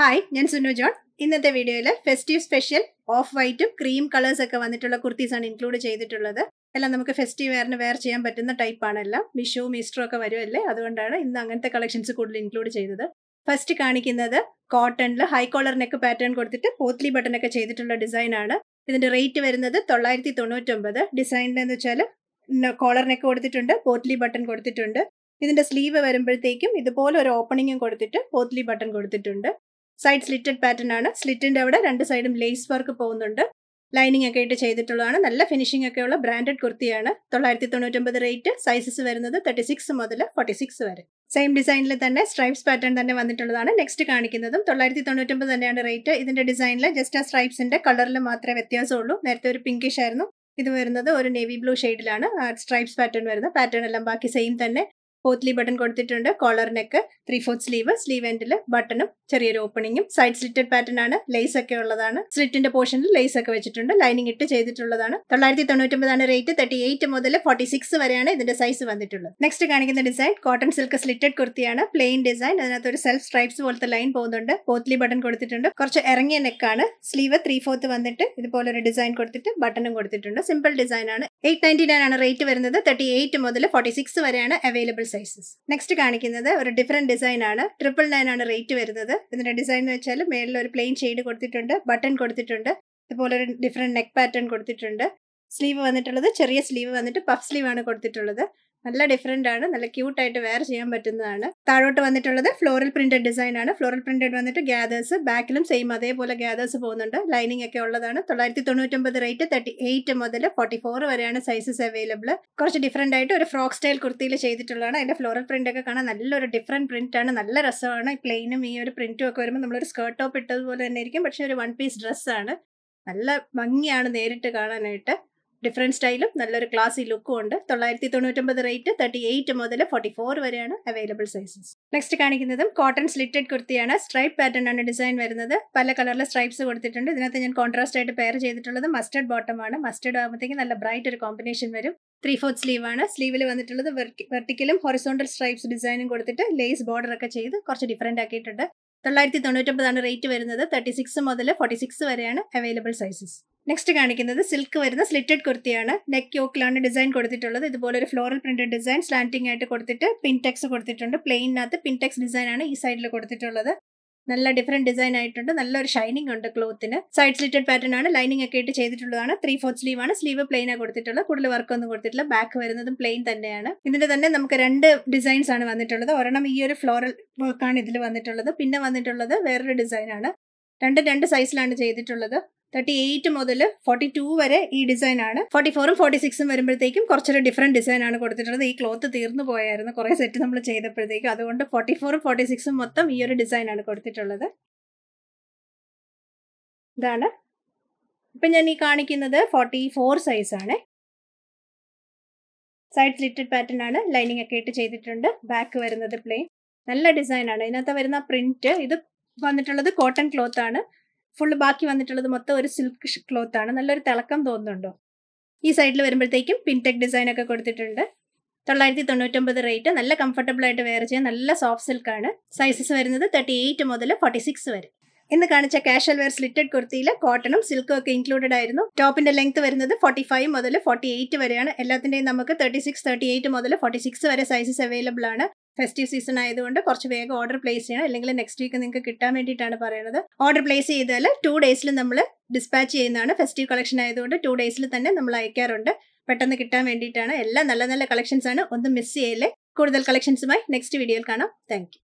hi ഞാൻ Sunu John ഇന്നത്തെ വീഡിയോയിൽ ഫെസ്റ്റീവ് സ്പെഷ്യൽ ഓഫ് വൈറ്റും ക്രീം കളേഴ്സ് ഒക്കെ വന്നിട്ടുള്ള കുർത്തീസാണ് ഇൻക്ലൂഡ് ചെയ്തിട്ടുള്ളത് എല്ലാം നമുക്ക് ഫെസ്റ്റീവ് വെയറിന് വെയർ ചെയ്യാൻ പറ്റുന്ന ടൈപ്പാണ് എല്ലാം വിഷുവും ഈസ്റ്ററും ഒക്കെ വരുമല്ലേ അതുകൊണ്ടാണ് ഇന്ന് അങ്ങനത്തെ കളക്ഷൻസ് കൂടുതൽ ഇൻക്ലൂഡ് ചെയ്തത് ഫസ്റ്റ് കാണിക്കുന്നത് കോട്ടണിൽ ഹൈ കോളർ നെക്ക് പാറ്റേൺ കൊടുത്തിട്ട് പോത്ലി ബട്ടൺ ഒക്കെ ചെയ്തിട്ടുള്ള ഡിസൈൻ ആണ് ഇതിന്റെ റേറ്റ് വരുന്നത് തൊള്ളായിരത്തി തൊണ്ണൂറ്റൊമ്പത് ഡിസൈനിലെന്ന് വെച്ചാൽ കോളർ നെക്ക് കൊടുത്തിട്ടുണ്ട് പോത്ലി ബട്ടൺ കൊടുത്തിട്ടുണ്ട് ഇതിന്റെ സ്ലീവ് വരുമ്പോഴത്തേക്കും ഇതുപോലെ ഒരു ഓപ്പണിങ്ങും കൊടുത്തിട്ട് പോത്ലി ബട്ടൺ കൊടുത്തിട്ടുണ്ട് സൈഡ് സ്ലിറ്റഡ് പാറ്റേൺ ആണ് സ്ലിറ്റിൻ്റെ അവിടെ രണ്ട് സൈഡും ലേസ് വർക്ക് പോകുന്നുണ്ട് ലൈനിങ് ഒക്കെ ആയിട്ട് ചെയ്തിട്ടുള്ളതാണ് നല്ല ഫിനിഷിംഗ് ഒക്കെ ഉള്ള ബ്രാൻഡഡ് കുർത്തിയാണ് തൊള്ളായിരത്തി തൊണ്ണൂറ്റൊമ്പത് റേറ്റ് സൈസസ് വരുന്നത് തേർട്ടി സിക്സ് മുതൽ ഫോർട്ടി സിക്സ് വരെ സെയിം ഡിസൈനിൽ തന്നെ സ്ട്രൈപ്സ് പാറ്റേൺ തന്നെ വന്നിട്ടുള്ളതാണ് നെക്സ്റ്റ് കാണിക്കുന്നതും തൊള്ളായിരത്തി തൊണ്ണൂറ്റൊമ്പത് തന്നെയാണ് റേറ്റ് ഇതിന്റെ ഡിസൈനിൽ ജസ്റ്റ് ആ സ്ട്രൈപ്സിൻ്റെ കളറിൽ മാത്രമേ വ്യത്യാസമുള്ളൂ നേരത്തെ ഒരു പിങ്കിഷ് ആയിരുന്നു ഇത് വരുന്നത് ഒരു നേവി ബ്ലൂ ഷെയ്ഡിലാണ് സ്ട്രൈപ്സ് പാറ്റേൺ വരുന്നത് പാറ്റേൺ എല്ലാം ബാക്കി സെയിം തന്നെ പോത്ത്ലി ബട്ടൺ കൊടുത്തിട്ടുണ്ട് കോളറിനൊക്കെ ത്രീ ഫോർത്ത് സ്ലീവ് സ്ലീവ് എൻഡിൽ ബട്ടണും ചെറിയൊരു ഓപ്പണിങ്ങും സൈഡ് സ്ലിറ്റഡ് പാറ്റേൺ ആണ് ലേസ് ഒക്കെ ഉള്ളതാണ് സ്ലിറ്റിന്റെ പോർഷനിൽ ലേസ് ഒക്കെ വെച്ചിട്ടുണ്ട് ലൈനിങ് ഇട്ട് ചെയ്തിട്ടുള്ളതാണ് തൊള്ളായിരത്തി തൊണ്ണൂറ്റൊമ്പതാണ് റേറ്റ് തേർട്ടി എയ്റ്റ് മുതൽ ഫോർട്ടി സിക്സ് വരെയാണ് ഇതിന്റെ സൈസ് വന്നിട്ടുള്ളത് നെക്സ്റ്റ് കാണിക്കുന്ന ഡിസൈൻ കോട്ടൺ സിൽക്ക് സ്ലിറ്റഡ് കുർത്തിയാണ് പ്ലെയിൻ ഡിസൈൻ അതിനകത്ത് ഒരു സെൽഫ് സ്ട്രൈപ്സ് പോലത്തെ ലൈൻ പോകുന്നുണ്ട് പോത്ത്ലി ബട്ടൺ കൊടുത്തിട്ടുണ്ട് കുറച്ച് ഇറങ്ങിയ നെക്കാണ് സ്ലീവ് ത്രീ ഫോർത്ത് വന്നിട്ട് ഇതുപോലെ ഒരു ഡിസൈൻ കൊടുത്തിട്ട് ബട്ടണും കൊടുത്തിട്ടുണ്ട് സിമ്പിൾ ഡിസൈൻ ആണ് എയ്റ്റ് നയൻറ്റി നയൻ ആണ് റേറ്റ് വരുന്നത് തേർട്ടി എയ്റ്റ് മുതൽ ഫോർട്ടി സിക്സ് വരെയാണ് അവൈലബിൾ സൈസസ് നെക്സ്റ്റ് കാണിക്കുന്നത് ഒരു ഡിഫറെന്റ് ഡിസൈൻ ആണ് ട്രിപ്പിൾ നയൻ ആണ് റേറ്റ് വരുന്നത് ഇതിന്റെ ഡിസൈൻ എന്ന് വെച്ചാൽ മേലിൽ ഒരു പ്ലെയിൻ ഷെയ്ഡ് കൊടുത്തിട്ടുണ്ട് ബട്ടൺ കൊടുത്തിട്ടുണ്ട് ഇതുപോലെ ഒരു ഡിഫറെന്റ് നെക്ക് പാറ്റേൺ കൊടുത്തിട്ടുണ്ട് സ്ലീവ് വന്നിട്ടുള്ളത് ചെറിയ സ്ലീവ് വന്നിട്ട് പഫ് സ്ലീവ് ആണ് കൊടുത്തിട്ടുള്ളത് നല്ല ഡിഫറെൻ്റ് ആണ് നല്ല ക്യൂട്ടായിട്ട് വെയർ ചെയ്യാൻ പറ്റുന്നതാണ് താഴോട്ട് വന്നിട്ടുള്ളത് ഫ്ലോറൽ പ്രിന്റഡ് ഡിസൈൻ ആണ് ഫ്ലോറൽ പ്രിന്റഡ് വന്നിട്ട് ഗ്യാദേഴ്സ് ബാക്കിലും സെയിം അതേപോലെ ഗ്യാദേഴ്സ് പോകുന്നുണ്ട് ലൈനിങ് ഒക്കെ ഉള്ളതാണ് തൊള്ളായിരത്തി തൊണ്ണൂറ്റൊമ്പത് റേറ്റ് തേർട്ടി എയ്റ്റ് മുതൽ ഫോർട്ടി ഫോർ വരെയാണ് സൈസസ് അവൈലബിൾ കുറച്ച് ഡിഫറെൻ്റ് ആയിട്ട് ഒരു ഫ്രോക്ക് സ്റ്റൈൽ കുർത്തിയിൽ ചെയ്തിട്ടുള്ളതാണ് അതിൻ്റെ ഫ്ലോറൽ പ്രിന്റ് ഒക്കെ കാണാൻ നല്ലൊരു ഡിഫറെൻറ്റ് പ്രിന്റ് ആണ് നല്ല രസമാണ് പ്ലെയിനും ഈ ഒരു പ്രിന്റും ഒക്കെ വരുമ്പോൾ നമ്മളൊരു സ്കേർട്ട് ടോപ്പ് ഇട്ടതുപോലെ തന്നെ ഇരിക്കും പക്ഷേ ഒരു വൺ പീസ് ഡ്രസ്സാണ് നല്ല ഭംഗിയാണ് നേരിട്ട് കാണാനായിട്ട് ഡിഫറെൻറ്റ് സ്റ്റൈലും നല്ലൊരു ക്ലാസി ലുക്കും ഉണ്ട് തൊള്ളായിരത്തി തൊണ്ണൂറ്റൊമ്പത് റേറ്റ് തേർട്ടി എയ്റ്റ് മുതൽ ഫോർട്ടി ഫോർ വരെയാണ് അവൈലബിൾ സൈസസ് നെക്സ്റ്റ് കാണിക്കുന്നതും കോട്ടൺ സ്ലിറ്റഡ് കുർത്തിയാണ് സ്ട്രൈപ്പ് പാറ്റേൺ ആണ് ഡിസൈൻ വരുന്നത് പല കളറിലെ സ്ട്രൈപ്സ് കൊടുത്തിട്ടുണ്ട് ഇതിനകത്ത് ഞാൻ കോൺട്രാസ്റ്റ് ആയിട്ട് പെയർ ചെയ്തിട്ടുള്ളത് മസ്റ്റേഡ് ബോട്ടം ആണ് മസ്റ്റേഡ് ആകുമ്പോഴത്തേക്ക് നല്ല ബ്രൈറ്റ് ഒരു കോമ്പിനേഷൻ വരും ത്രീ ഫോർത്ത് സ്ലീവ് ആണ് സ്ലീവിൽ വന്നിട്ടുള്ളത് വെർട്ടിക്കലും ഹൊറിസോണ്ടൽ സ്ട്രൈപ്സ് ഡിസൈനും കൊടുത്തിട്ട് ലേസ് ബോർഡർ ഒക്കെ ചെയ്ത് കുറച്ച് ഡിഫറെൻ്റ് ആക്കിയിട്ടുണ്ട് തൊള്ളായിരത്തി തൊണ്ണൂറ്റൊമ്പതാണ് റേറ്റ് വരുന്നത് തേർട്ടി സിക്സ് മുതൽ ഫോർട്ടി സിക്സ് വരെയാണ് അവൈലബിൾ സൈസസ് നെക്സ്റ്റ് കാണിക്കുന്നത് സിൽക്ക് വരുന്ന സ്ലിറ്റഡ് കുർത്തിയാണ് നെക്ക് യോക്കിലാണ് ഡിസൈൻ കൊടുത്തിട്ടുള്ളത് ഇതുപോലെ ഒരു ഫ്ലോറൽ പ്രിന്റഡ് ഡിസൈൻ സ്ലാൻറ്റിംഗ് ആയിട്ട് കൊടുത്തിട്ട് പിൻടെക്സ് കൊടുത്തിട്ടുണ്ട് പ്ലെയിനകത്ത് പിൻടെക്സ് ഡിസൈൻ ആണ് ഈ സൈഡിൽ കൊടുത്തിട്ടുള്ളത് നല്ല ഡിഫറെന്റ് ഡിസൈൻ ആയിട്ടുണ്ട് നല്ലൊരു ഷൈനിങ് ഉണ്ട് ക്ലോത്തിന് സൈഡ് സ്ലിറ്റഡ് പാറ്റേൺ ആണ് ലൈനിങ് ഒക്കെ ആയിട്ട് ചെയ്തിട്ടുള്ളതാണ് ത്രീ ഫോർത്ത് സ്ലീവ് ആണ് സ്ലീവ് ആണ് കൊടുത്തിട്ടുള്ളത് കൂടുതൽ വർക്ക് ഒന്നും കൊടുത്തിട്ടില്ല ബാക്ക് വരുന്നതും പ്ലെയിൻ തന്നെയാണ് ഇതിന്റെ തന്നെ നമുക്ക് രണ്ട് ഡിസൈൻസ് ആണ് വന്നിട്ടുള്ളത് ഒരെണ്ണം ഈ ഒരു ഫ്ലോറൽ വർക്കാണ് ഇതിൽ വന്നിട്ടുള്ളത് പിന്നെ വന്നിട്ടുള്ളത് വേറൊരു ഡിസൈൻ ആണ് രണ്ട് രണ്ട് സൈസിലാണ് ചെയ്തിട്ടുള്ളത് തേർട്ടി എയ്റ്റ് മുതൽ ഫോർട്ടി ടു വരെ ഈ ഡിസൈൻ ആണ് ഫോർട്ടി ഫോറും ഫോർട്ടി സിക്സും വരുമ്പോഴത്തേക്കും കുറച്ചൊരു ഡിഫറെൻറ്റ് ഡിസൈൻ ആണ് കൊടുത്തിട്ടുള്ളത് ഈ ക്ലോത്ത് തീർന്നു പോയായിരുന്നു കുറേ സെറ്റ് നമ്മൾ ചെയ്തപ്പോഴത്തേക്കും അതുകൊണ്ട് ഫോർട്ടി ഫോറും ഫോർട്ടി സിക്സും മൊത്തം ഈ ഒരു ഡിസൈൻ ആണ് കൊടുത്തിട്ടുള്ളത് ഇതാണ് ഇപ്പം ഞാൻ ഈ കാണിക്കുന്നത് ഫോർട്ടി ഫോർ സൈസാണ് സൈഡ് സ്ലിറ്റഡ് പാറ്റേൺ ആണ് ലൈനിങ് ഒക്കെ ഇട്ട് ചെയ്തിട്ടുണ്ട് ബാക്ക് വരുന്നത് പ്ലെയിൻ നല്ല ഡിസൈൻ ആണ് ഇതിനകത്ത് വരുന്ന പ്രിന്റ് ഇത് വന്നിട്ടുള്ളത് കോട്ടൺ ക്ലോത്ത് ആണ് ഫുള്ള് ബാക്കി വന്നിട്ടുള്ളത് മൊത്തം ഒരു സിൽക്ക് ക്ലോത്ത് ആണ് നല്ലൊരു തിളക്കം തോന്നുന്നുണ്ടോ ഈ സൈഡിൽ വരുമ്പോഴത്തേക്കും പിൻടെക് ഡിസൈൻ ഒക്കെ കൊടുത്തിട്ടുണ്ട് തൊള്ളായിരത്തി തൊണ്ണൂറ്റൊമ്പത് റേറ്റ് നല്ല കംഫർട്ടബിൾ ആയിട്ട് വെയർ ചെയ്യാൻ നല്ല സോഫ്റ്റ് ആണ് സൈസസ് വരുന്നത് തേർട്ടി എയ്റ്റ് മുതൽ ഫോർട്ടി സിക്സ് വരെ ഇന്ന് കാണിച്ച കാഷ്വൽ വെയർ സ്ലിറ്റഡ് കുർത്തിയിൽ കോട്ടണും സിൽക്കും ഒക്കെ ഇൻക്ലൂഡഡ് ആയിരുന്നു ടോപ്പിന്റെ ലെങ്ത് വരുന്നത് ഫോർട്ടി ഫൈവ് മുതൽ ഫോർട്ടി എയ്റ്റ് വരെയാണ് എല്ലാത്തിന്റെയും നമുക്ക് തേർട്ടി സിക്സ് തേർട്ടി എയ്റ്റ് മുതൽ ഫോർട്ടി സിക്സ് വരെ സൈസസ് അവൈലബിൾ ആണ് ഫെസ്റ്റീവ് സീസൺ ആയതുകൊണ്ട് കുറച്ച് വേഗം ഓർഡർ പ്ലേസ് ചെയ്യണം അല്ലെങ്കിൽ നെക്സ്റ്റ് വീക്ക് നിങ്ങൾക്ക് കിട്ടാൻ വേണ്ടിയിട്ടാണ് പറയുന്നത് ഓർഡർ പ്ലേസ് ചെയ്താൽ ടു ഡേയ്സിൽ നമ്മൾ ഡിസ്പാച്ച് ചെയ്യുന്നതാണ് ഫെസ്റ്റീവ് കളക്ഷൻ ആയതുകൊണ്ട് ടു ഡേയ്സിൽ തന്നെ നമ്മൾ അയക്കാറുണ്ട് പെട്ടെന്ന് കിട്ടാൻ വേണ്ടിയിട്ടാണ് എല്ലാ നല്ല നല്ല കളക്ഷൻസ് ആണ് ഒന്നും മിസ് ചെയ്യല്ലേ കൂടുതൽ കളക്ഷൻസുമായി നെക്സ്റ്റ് വീഡിയോയിൽ കാണാം താങ്ക്